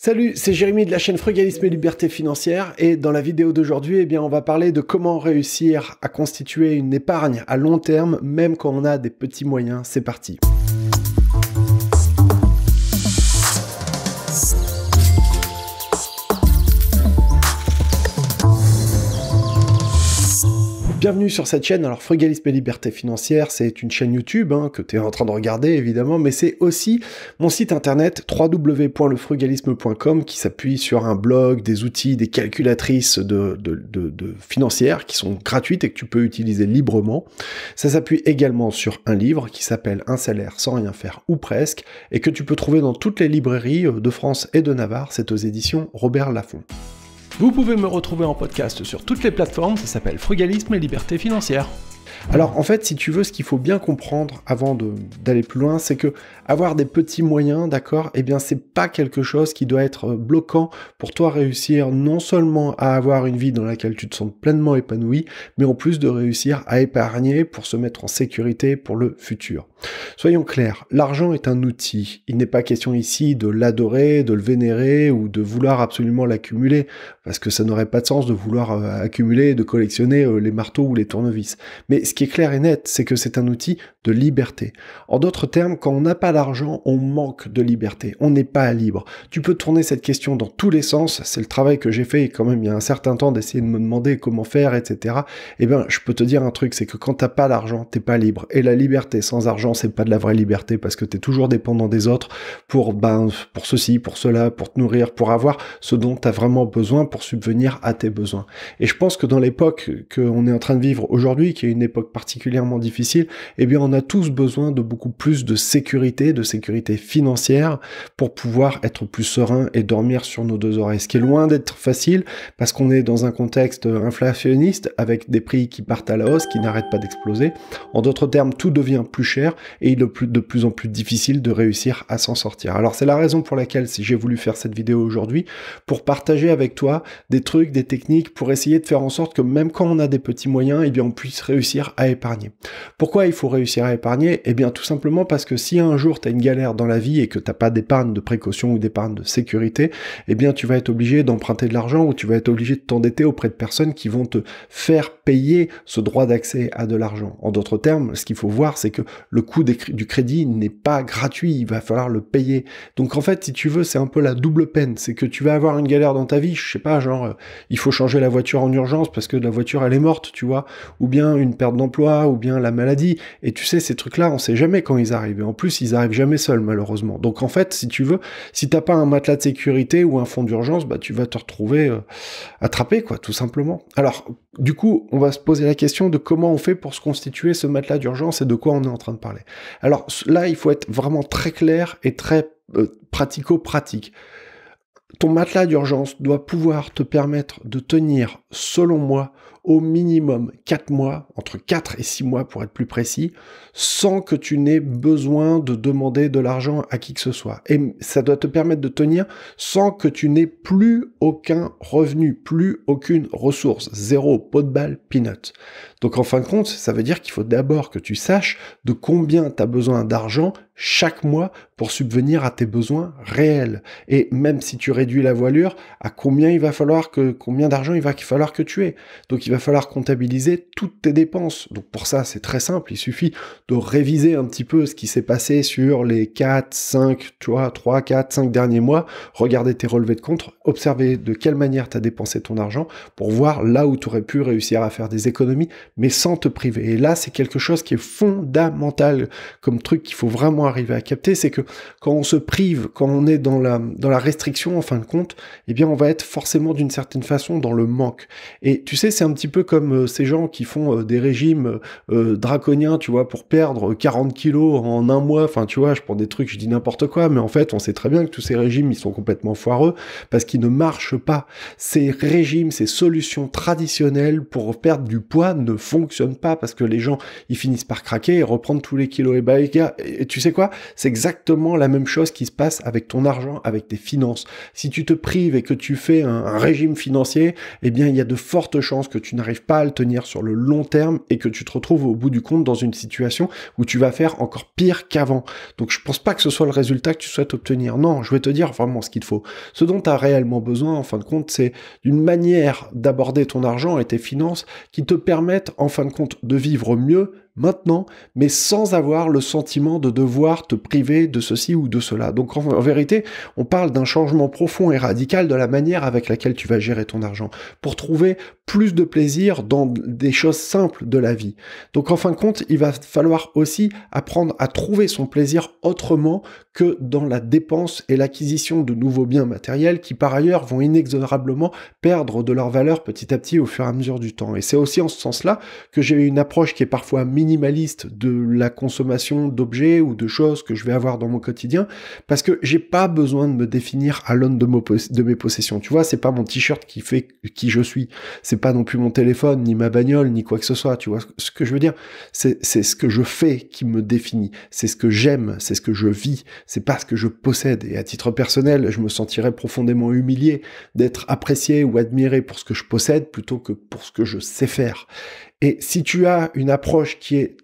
Salut, c'est Jérémy de la chaîne Frugalisme et Liberté Financière et dans la vidéo d'aujourd'hui, eh bien, on va parler de comment réussir à constituer une épargne à long terme même quand on a des petits moyens. C'est parti. Bienvenue sur cette chaîne. Alors, Frugalisme et Liberté Financière, c'est une chaîne YouTube hein, que tu es en train de regarder évidemment, mais c'est aussi mon site internet www.lefrugalisme.com qui s'appuie sur un blog, des outils, des calculatrices financières qui sont gratuites et que tu peux utiliser librement. Ça s'appuie également sur un livre qui s'appelle Un salaire sans rien faire ou presque et que tu peux trouver dans toutes les librairies euh, de France et de Navarre. C'est aux éditions Robert Laffont. Vous pouvez me retrouver en podcast sur toutes les plateformes, ça s'appelle Frugalisme et Liberté Financière. Alors en fait, si tu veux, ce qu'il faut bien comprendre avant d'aller plus loin, c'est que avoir des petits moyens, d'accord, eh bien c'est pas quelque chose qui doit être euh, bloquant pour toi réussir non seulement à avoir une vie dans laquelle tu te sens pleinement épanoui, mais en plus de réussir à épargner pour se mettre en sécurité pour le futur. Soyons clairs, l'argent est un outil. Il n'est pas question ici de l'adorer, de le vénérer ou de vouloir absolument l'accumuler, parce que ça n'aurait pas de sens de vouloir euh, accumuler, de collectionner euh, les marteaux ou les tournevis. Mais ce qui est clair et net, c'est que c'est un outil de liberté. En d'autres termes, quand on n'a pas l'argent, on manque de liberté. On n'est pas libre. Tu peux tourner cette question dans tous les sens. C'est le travail que j'ai fait quand même il y a un certain temps d'essayer de me demander comment faire, etc. Eh bien, je peux te dire un truc, c'est que quand t'as pas l'argent, t'es pas libre. Et la liberté sans argent, c'est pas de la vraie liberté parce que tu es toujours dépendant des autres pour, ben, pour ceci, pour cela, pour te nourrir, pour avoir ce dont tu as vraiment besoin pour subvenir à tes besoins. Et je pense que dans l'époque qu'on est en train de vivre aujourd'hui, qui est une époque particulièrement difficile, eh bien on a tous besoin de beaucoup plus de sécurité, de sécurité financière pour pouvoir être plus serein et dormir sur nos deux oreilles. Ce qui est loin d'être facile parce qu'on est dans un contexte inflationniste avec des prix qui partent à la hausse, qui n'arrêtent pas d'exploser. En d'autres termes, tout devient plus cher et il est de plus en plus difficile de réussir à s'en sortir. Alors c'est la raison pour laquelle j'ai voulu faire cette vidéo aujourd'hui, pour partager avec toi des trucs, des techniques pour essayer de faire en sorte que même quand on a des petits moyens, eh bien on puisse réussir à épargner. Pourquoi il faut réussir à épargner Eh bien tout simplement parce que si un jour tu as une galère dans la vie et que t'as pas d'épargne de précaution ou d'épargne de sécurité, eh bien tu vas être obligé d'emprunter de l'argent ou tu vas être obligé de t'endetter auprès de personnes qui vont te faire payer ce droit d'accès à de l'argent. En d'autres termes, ce qu'il faut voir, c'est que le coût du crédit n'est pas gratuit, il va falloir le payer. Donc en fait, si tu veux, c'est un peu la double peine, c'est que tu vas avoir une galère dans ta vie, je sais pas, genre euh, il faut changer la voiture en urgence parce que la voiture elle est morte, tu vois, ou bien une perte d'emploi ou bien la maladie. Et tu sais, ces trucs-là, on sait jamais quand ils arrivent. Et en plus, ils arrivent jamais seuls, malheureusement. Donc en fait, si tu veux, si t'as pas un matelas de sécurité ou un fonds d'urgence, bah tu vas te retrouver euh, attrapé, quoi, tout simplement. Alors, du coup, on va se poser la question de comment on fait pour se constituer ce matelas d'urgence et de quoi on est en train de parler. Alors là, il faut être vraiment très clair et très euh, pratico-pratique. Ton matelas d'urgence doit pouvoir te permettre de tenir, selon moi, au minimum 4 mois, entre 4 et 6 mois pour être plus précis, sans que tu n'aies besoin de demander de l'argent à qui que ce soit. Et ça doit te permettre de tenir sans que tu n'aies plus aucun revenu, plus aucune ressource. Zéro, pot de balle, peanut. Donc en fin de compte, ça veut dire qu'il faut d'abord que tu saches de combien tu as besoin d'argent chaque mois pour subvenir à tes besoins réels. Et même si tu réduis la voilure, à combien il va falloir que, combien d'argent il va falloir que tu aies. Donc il va falloir comptabiliser toutes tes dépenses. Donc pour ça, c'est très simple, il suffit de réviser un petit peu ce qui s'est passé sur les 4, 5, tu vois, 3, 4, 5 derniers mois, regarder tes relevés de compte, observer de quelle manière tu as dépensé ton argent pour voir là où tu aurais pu réussir à faire des économies, mais sans te priver. Et là, c'est quelque chose qui est fondamental comme truc qu'il faut vraiment arriver à capter, c'est que quand on se prive, quand on est dans la, dans la restriction, en fin de compte, eh bien, on va être forcément d'une certaine façon dans le manque. Et tu sais, c'est un peu comme euh, ces gens qui font euh, des régimes euh, draconiens, tu vois, pour perdre 40 kilos en un mois. Enfin, tu vois, je prends des trucs, je dis n'importe quoi, mais en fait, on sait très bien que tous ces régimes, ils sont complètement foireux parce qu'ils ne marchent pas. Ces régimes, ces solutions traditionnelles pour perdre du poids ne fonctionnent pas parce que les gens, ils finissent par craquer et reprendre tous les kilos. Et bah, et tu sais quoi C'est exactement la même chose qui se passe avec ton argent, avec tes finances. Si tu te prives et que tu fais un, régime financier, eh bien, il y a de fortes chances que tu tu n'arrives pas à le tenir sur le long terme et que tu te retrouves au bout du compte dans une situation où tu vas faire encore pire qu'avant. Donc je pense pas que ce soit le résultat que tu souhaites obtenir. Non, je vais te dire vraiment ce qu'il faut. Ce dont tu as réellement besoin, en fin de compte, c'est d'une manière d'aborder ton argent et tes finances qui te permettent, en fin de compte, de vivre mieux, maintenant, mais sans avoir le sentiment de devoir te priver de ceci ou de cela. Donc en, vérité, on parle d'un changement profond et radical de la manière avec laquelle tu vas gérer ton argent, pour trouver plus de plaisir dans des choses simples de la vie. Donc en fin de compte, il va falloir aussi apprendre à trouver son plaisir autrement que dans la dépense et l'acquisition de nouveaux biens matériels qui par ailleurs vont inexorablement perdre de leur valeur petit à petit au fur et à mesure du temps. Et c'est aussi en ce sens-là que j'ai une approche qui est parfois minime minimaliste de la consommation d'objets ou de choses que je vais avoir dans mon quotidien parce que j'ai pas besoin de me définir à l'aune de, de, mes possessions. Tu vois, c'est pas mon t-shirt qui fait qui je suis. C'est pas non plus mon téléphone, ni ma bagnole, ni quoi que ce soit. Tu vois ce que je veux dire? C'est ce que je fais qui me définit. C'est ce que j'aime. C'est ce que je vis. C'est pas ce que je possède. Et à titre personnel, je me sentirais profondément humilié d'être apprécié ou admiré pour ce que je possède plutôt que pour ce que je sais faire. Et si tu as une approche qui est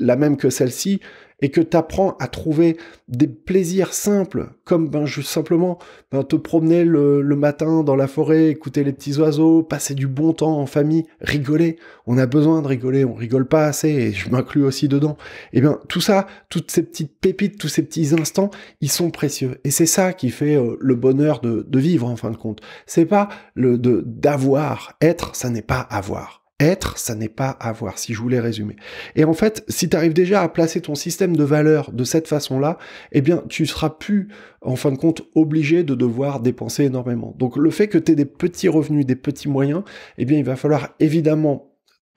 la même que celle-ci, et que tu apprends à trouver des plaisirs simples, comme ben, juste simplement ben, te promener le, matin dans la forêt, écouter les petits oiseaux, passer du bon temps en famille, rigoler. On a besoin de rigoler, on rigole pas assez, et je m'inclus aussi dedans. Et eh bien tout ça, toutes ces petites pépites, tous ces petits instants, ils sont précieux. Et c'est ça qui fait euh, le bonheur de, de, vivre en fin de compte. C'est pas le de d'avoir, être, ça n'est pas avoir. Être, ça n'est pas avoir, si je voulais résumer. Et en fait, si tu arrives déjà à placer ton système de valeur de cette façon-là, eh bien, tu seras plus, en fin de compte, obligé de devoir dépenser énormément. Donc, le fait que tu aies des petits revenus, des petits moyens, eh bien, il va falloir évidemment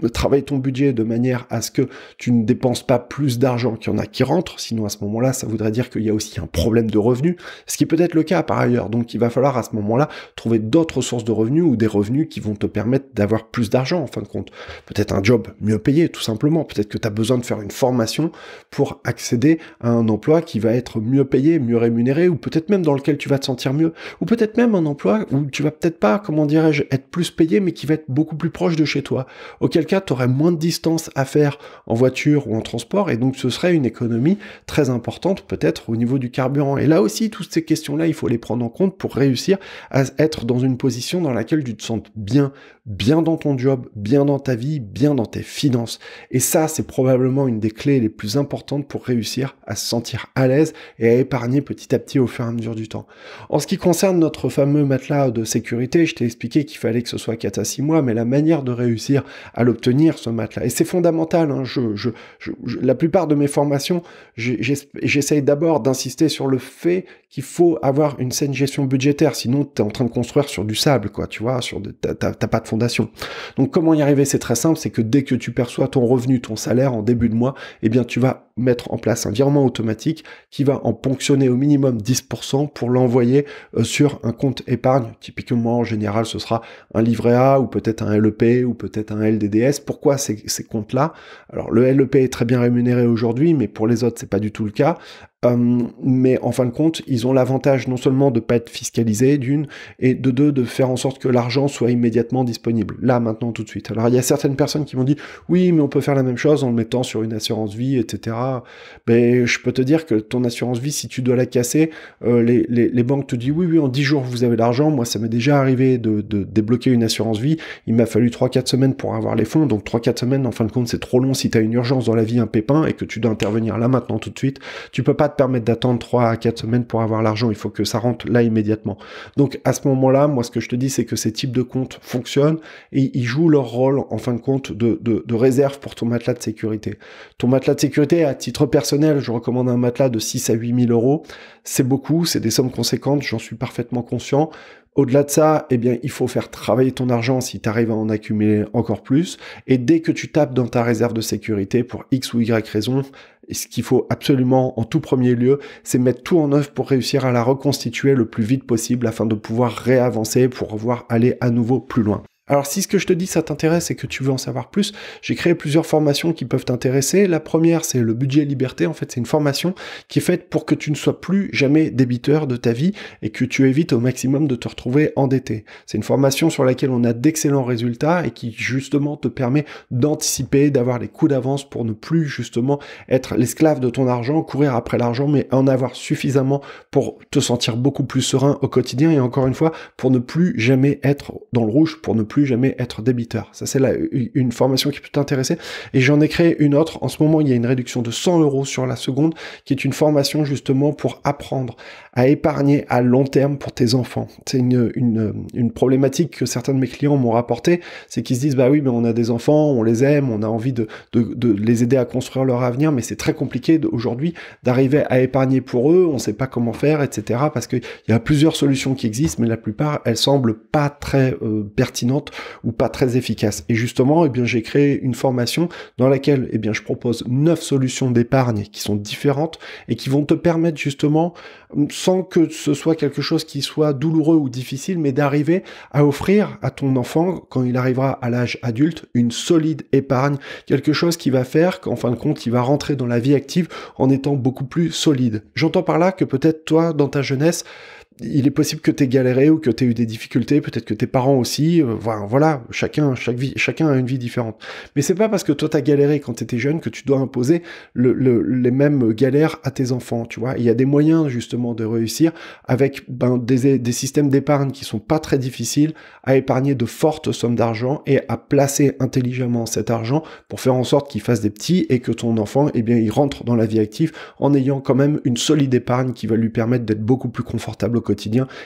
travailler ton budget de manière à ce que tu ne dépenses pas plus d'argent qu'il y en a qui rentre, sinon à ce moment-là, ça voudrait dire qu'il y a aussi un problème de revenus, ce qui peut être le cas par ailleurs. Donc il va falloir à ce moment-là trouver d'autres sources de revenus ou des revenus qui vont te permettre d'avoir plus d'argent en fin de compte. Peut-être un job mieux payé tout simplement, peut-être que tu as besoin de faire une formation pour accéder à un emploi qui va être mieux payé, mieux rémunéré ou peut-être même dans lequel tu vas te sentir mieux ou peut-être même un emploi où tu vas peut-être pas, comment dirais-je, être plus payé mais qui va être beaucoup plus proche de chez toi. Auquel tu aurais moins de distance à faire en voiture ou en transport, et donc ce serait une économie très importante peut-être au niveau du carburant. Et là aussi, toutes ces questions-là, il faut les prendre en compte pour réussir à être dans une position dans laquelle tu te sens bien, bien dans ton job, bien dans ta vie, bien dans tes finances. Et ça, c'est probablement une des clés les plus importantes pour réussir à se sentir à l'aise et à épargner petit à petit au fur et à mesure du temps. En ce qui concerne notre fameux matelas de sécurité, je t'ai expliqué qu'il fallait que ce soit 4 à 6 mois, mais la manière de réussir à l'obtenir tenir ce matelas Et c'est fondamental. Hein. la plupart de mes formations, j'essaye d'abord d'insister sur le fait qu'il faut avoir une saine gestion budgétaire. Sinon, tu es en train de construire sur du sable, quoi. Tu vois, tu n'as pas de fondation. Donc, comment y arriver C'est très simple. C'est que dès que tu perçois ton revenu, ton salaire en début de mois, eh bien, tu vas mettre en place un virement automatique qui va en ponctionner au minimum 10% pour l'envoyer euh, sur un compte épargne. Typiquement, en général, ce sera un livret A ou peut-être un LEP ou peut-être un LDDS. Pourquoi ces, ces comptes-là Alors, le LEP est très bien rémunéré aujourd'hui, mais pour les autres, c'est pas du tout le cas. Hum, mais en fin de compte, ils ont l'avantage non seulement de pas être fiscalisés, d'une, et de deux, de faire en sorte que l'argent soit immédiatement disponible, là, maintenant, tout de suite. Alors, il y a certaines personnes qui m'ont dit, oui, mais on peut faire la même chose en le mettant sur une assurance vie, etc. Ben, je peux te dire que ton assurance vie, si tu dois la casser, euh, les, les, banques te disent oui, oui, en 10 jours, vous avez l'argent. Moi, ça m'est déjà arrivé de, de, débloquer une assurance vie. Il m'a fallu 3-4 semaines pour avoir les fonds. Donc 3-4 semaines, en fin de compte, c'est trop long. Si tu as une urgence dans la vie, un pépin, et que tu dois intervenir là maintenant tout de suite, tu peux pas te permettre d'attendre 3 à 4 semaines pour avoir l'argent. Il faut que ça rentre là immédiatement. Donc à ce moment-là, moi, ce que je te dis, c'est que ces types de comptes fonctionnent et ils jouent leur rôle, en fin de compte, de, de, de réserve pour ton matelas de sécurité. Ton matelas de sécurité à titre personnel, je recommande un matelas de 6 à 8 000 euros. C'est beaucoup, c'est des sommes conséquentes, j'en suis parfaitement conscient. Au-delà de ça, eh bien, il faut faire travailler ton argent si tu arrives à en accumuler encore plus. Et dès que tu tapes dans ta réserve de sécurité pour X ou Y raison, ce qu'il faut absolument en tout premier lieu, c'est mettre tout en œuvre pour réussir à la reconstituer le plus vite possible afin de pouvoir réavancer, pour pouvoir aller à nouveau plus loin. Alors si ce que je te dis ça t'intéresse et que tu veux en savoir plus, j'ai créé plusieurs formations qui peuvent t'intéresser. La première c'est le budget liberté. En fait c'est une formation qui est faite pour que tu ne sois plus jamais débiteur de ta vie et que tu évites au maximum de te retrouver endetté. C'est une formation sur laquelle on a d'excellents résultats et qui justement te permet d'anticiper, d'avoir les coups d'avance pour ne plus justement être l'esclave de ton argent, courir après l'argent mais en avoir suffisamment pour te sentir beaucoup plus serein au quotidien et encore une fois pour ne plus jamais être dans le rouge, pour ne plus jamais être débiteur. Ça, c'est une formation qui peut t'intéresser. Et j'en ai créé une autre. En ce moment, il y a une réduction de 100 euros sur la seconde, qui est une formation justement pour apprendre à épargner à long terme pour tes enfants. C'est une, problématique que certains de mes clients m'ont rapporté. C'est qu'ils se disent, bah oui, mais on a des enfants, on les aime, on a envie de, les aider à construire leur avenir, mais c'est très compliqué aujourd'hui d'arriver à épargner pour eux. On ne sait pas comment faire, etc. Parce qu'il y a plusieurs solutions qui existent, mais la plupart, elles semblent pas très euh, pertinentes ou pas très efficace Et justement, eh bien, j'ai créé une formation dans laquelle, eh bien, je propose neuf solutions d'épargne qui sont différentes et qui vont te permettre justement, sans que ce soit quelque chose qui soit douloureux ou difficile, mais d'arriver à offrir à ton enfant, quand il arrivera à l'âge adulte, une solide épargne, quelque chose qui va faire qu'en fin de compte, il va rentrer dans la vie active en étant beaucoup plus solide. J'entends par là que peut-être toi, dans ta jeunesse, il est possible que tu aies galéré ou que tu aies eu des difficultés, peut-être que tes parents aussi, euh, voilà, chacun, chaque vie, chacun a une vie différente. Mais c'est pas parce que toi t'as galéré quand t'étais jeune que tu dois imposer le, les mêmes galères à tes enfants, tu vois. Il y a des moyens justement de réussir avec ben, des, des systèmes d'épargne qui sont pas très difficiles, à épargner de fortes sommes d'argent et à placer intelligemment cet argent pour faire en sorte qu'il fasse des petits et que ton enfant, eh bien, il rentre dans la vie active en ayant quand même une solide épargne qui va lui permettre d'être beaucoup plus confortable au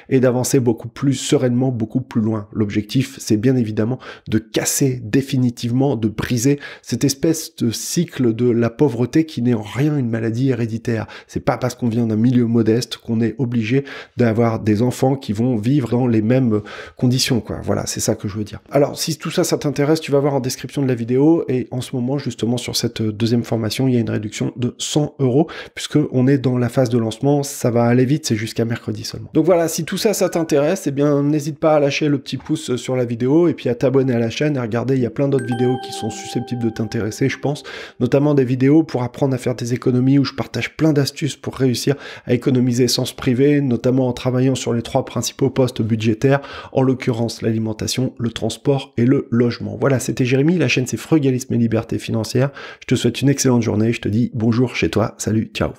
et d'avancer beaucoup plus sereinement, beaucoup plus loin. L'objectif, c'est bien évidemment de casser définitivement, de briser cette espèce de cycle de la pauvreté qui n'est en rien une maladie héréditaire. C'est pas parce qu'on vient d'un milieu modeste qu'on est obligé d'avoir des enfants qui vont vivre dans les mêmes conditions, quoi. Voilà, c'est ça que je veux dire. Alors, si tout ça, ça t'intéresse, tu vas voir en description de la vidéo et en ce moment, justement, sur cette deuxième formation, il y a une réduction de 100 euros puisque on est dans la phase de lancement. Ça va aller vite, c'est jusqu'à mercredi seulement. Donc voilà, si tout ça, ça t'intéresse, eh bien n'hésite pas à lâcher le petit pouce euh, sur la vidéo et puis à t'abonner à la chaîne, et regarder, il y a plein d'autres vidéos qui sont susceptibles de t'intéresser, je pense, notamment des vidéos pour apprendre à faire des économies où je partage plein d'astuces pour réussir à économiser sans se priver, notamment en travaillant sur les trois principaux postes budgétaires, en l'occurrence l'alimentation, le transport et le logement. Voilà, c'était Jérémy, la chaîne c'est Frugalisme et Liberté Financière. Je te souhaite une excellente journée, je te dis bonjour chez toi, salut, ciao.